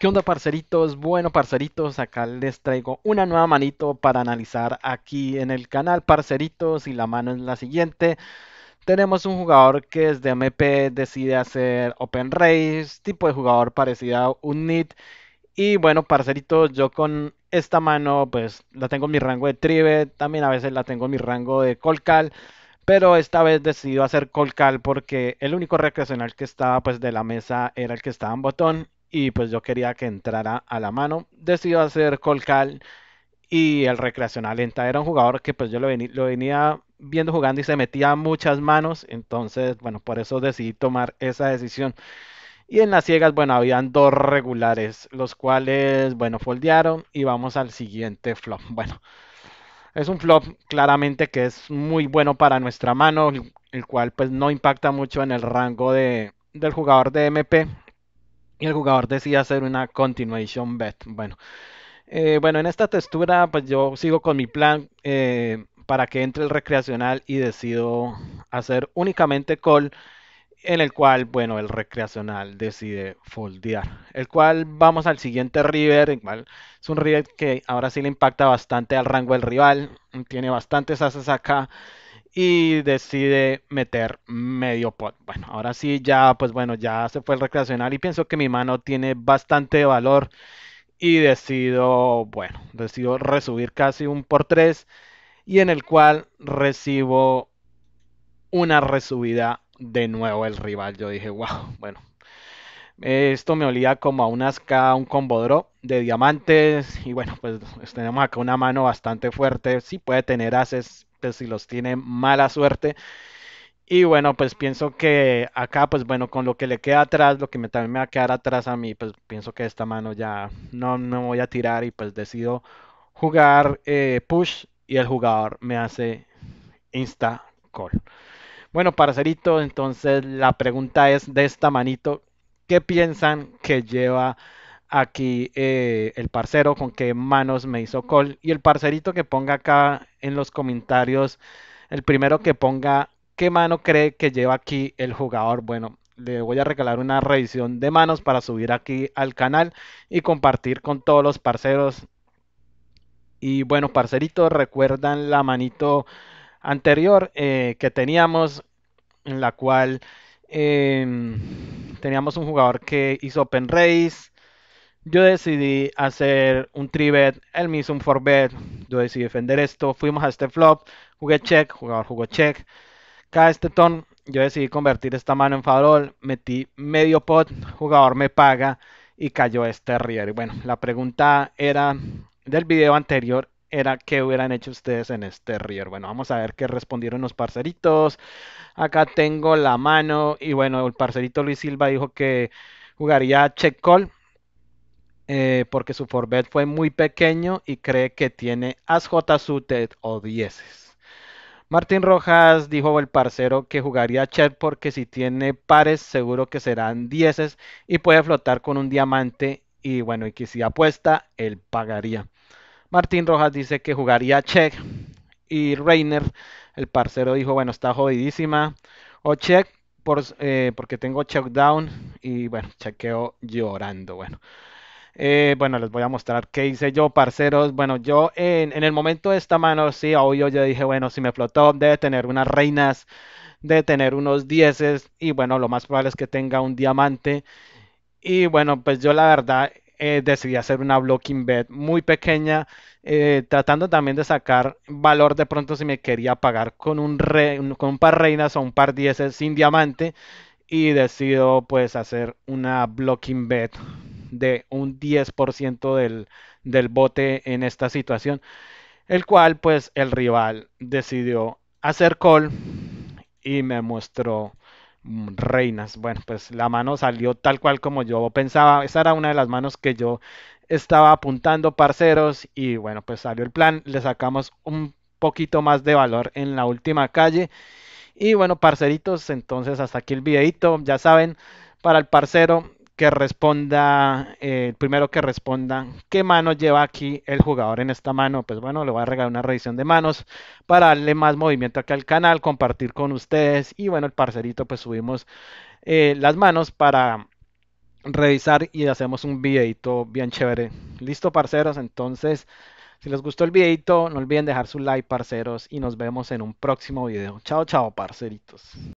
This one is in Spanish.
¿Qué onda, parceritos? Bueno, parceritos, acá les traigo una nueva manito para analizar aquí en el canal, parceritos, y la mano es la siguiente. Tenemos un jugador que de MP decide hacer Open Race, tipo de jugador parecido a un NIT. Y bueno, parceritos, yo con esta mano, pues la tengo en mi rango de tribe también a veces la tengo en mi rango de Colcal. Pero esta vez decido hacer Colcal porque el único recreacional que estaba pues de la mesa era el que estaba en botón y pues yo quería que entrara a la mano. Decidió hacer Colcal y el recreacional Enta era un jugador que pues yo lo, lo venía viendo jugando y se metía muchas manos, entonces bueno, por eso decidí tomar esa decisión. Y en las ciegas, bueno, habían dos regulares, los cuales, bueno, foldearon y vamos al siguiente flop. Bueno, es un flop claramente que es muy bueno para nuestra mano, el cual pues no impacta mucho en el rango de, del jugador de MP, y el jugador decide hacer una continuation bet. Bueno, eh, bueno en esta textura pues yo sigo con mi plan eh, para que entre el recreacional y decido hacer únicamente call en el cual, bueno, el recreacional decide foldear. El cual vamos al siguiente river, es un river que ahora sí le impacta bastante al rango del rival, tiene bastantes haces acá y decide meter medio pot. Bueno, ahora sí ya, pues bueno, ya se fue el recreacional y pienso que mi mano tiene bastante valor y decido, bueno, decido resubir casi un por tres y en el cual recibo una resubida de nuevo el rival. Yo dije, wow, bueno. Esto me olía como a un asca, un combo drop de diamantes. Y bueno, pues tenemos acá una mano bastante fuerte. Sí puede tener ases pues, si los tiene mala suerte. Y bueno, pues pienso que acá, pues bueno, con lo que le queda atrás, lo que me, también me va a quedar atrás a mí, pues pienso que esta mano ya no me voy a tirar y pues decido jugar eh, push y el jugador me hace insta call. Bueno, parcerito, entonces la pregunta es de esta manito, ¿qué piensan que lleva aquí eh, el parcero con qué manos me hizo call. Y el parcerito que ponga acá en los comentarios, el primero que ponga qué mano cree que lleva aquí el jugador. Bueno, le voy a regalar una revisión de manos para subir aquí al canal y compartir con todos los parceros. Y bueno, parceritos, recuerdan la manito anterior eh, que teníamos, en la cual em, teníamos un jugador que hizo Open Race, yo decidí hacer un tribet, él mismo un un forbet, yo decidí defender esto, fuimos a este flop, jugué check, jugador jugó check, cae este ton, yo decidí convertir esta mano en farol, metí medio pot, jugador me paga y cayó este river. Y bueno, la pregunta era del video anterior era qué hubieran hecho ustedes en este river. Bueno, vamos a ver qué respondieron los parceritos. Acá tengo la mano y bueno, el parcerito Luis Silva dijo que jugaría check call eh, porque su forbet fue muy pequeño y cree que tiene as, j, suited o dieces. Martín Rojas dijo el parcero que jugaría check porque si tiene pares seguro que serán dieces y puede flotar con un diamante y bueno, y que si apuesta, él pagaría. Martín Rojas dice que jugaría check y Reiner, el parcero, dijo, bueno, está jodidísima. O check eh, porque tengo check down y bueno, chequeo llorando. Bueno. Eh, bueno, les voy a mostrar qué hice yo, parceros. Bueno, yo en, el momento de esta mano, sí, hoy yo dije, bueno, si me flotó, debe tener unas reinas, debe tener unos dieces, y bueno, lo más probable es que tenga un diamante. Y bueno, pues yo la verdad eh, decidí hacer una blocking bet muy pequeña, eh, tratando también de sacar valor de pronto si me quería pagar con un, con un par reinas o un par dieces sin diamante. Y decido pues hacer una blocking bet de un 10% del, del bote en esta situación, el cual pues el rival decidió hacer call y me mostró mm, reinas. Bueno, pues la mano salió tal cual como yo pensaba. Esa era una de las manos que yo estaba apuntando, parceros. Y bueno, pues salió el plan. Le sacamos un poquito más de valor en la última calle. Y bueno, parceritos, entonces hasta aquí el videito. Ya saben, para el parcero que responda, el eh, primero que responda qué mano lleva aquí el jugador en esta mano, pues bueno, le voy a regalar una revisión de manos para darle más movimiento aquí al canal, compartir con ustedes y bueno, el parcerito pues subimos eh, las manos para revisar y hacemos un videito bien chévere. Listo, parceros, entonces, si les gustó el videito, no olviden dejar su like, parceros, y nos vemos en un próximo video. Chao, chao, parceritos.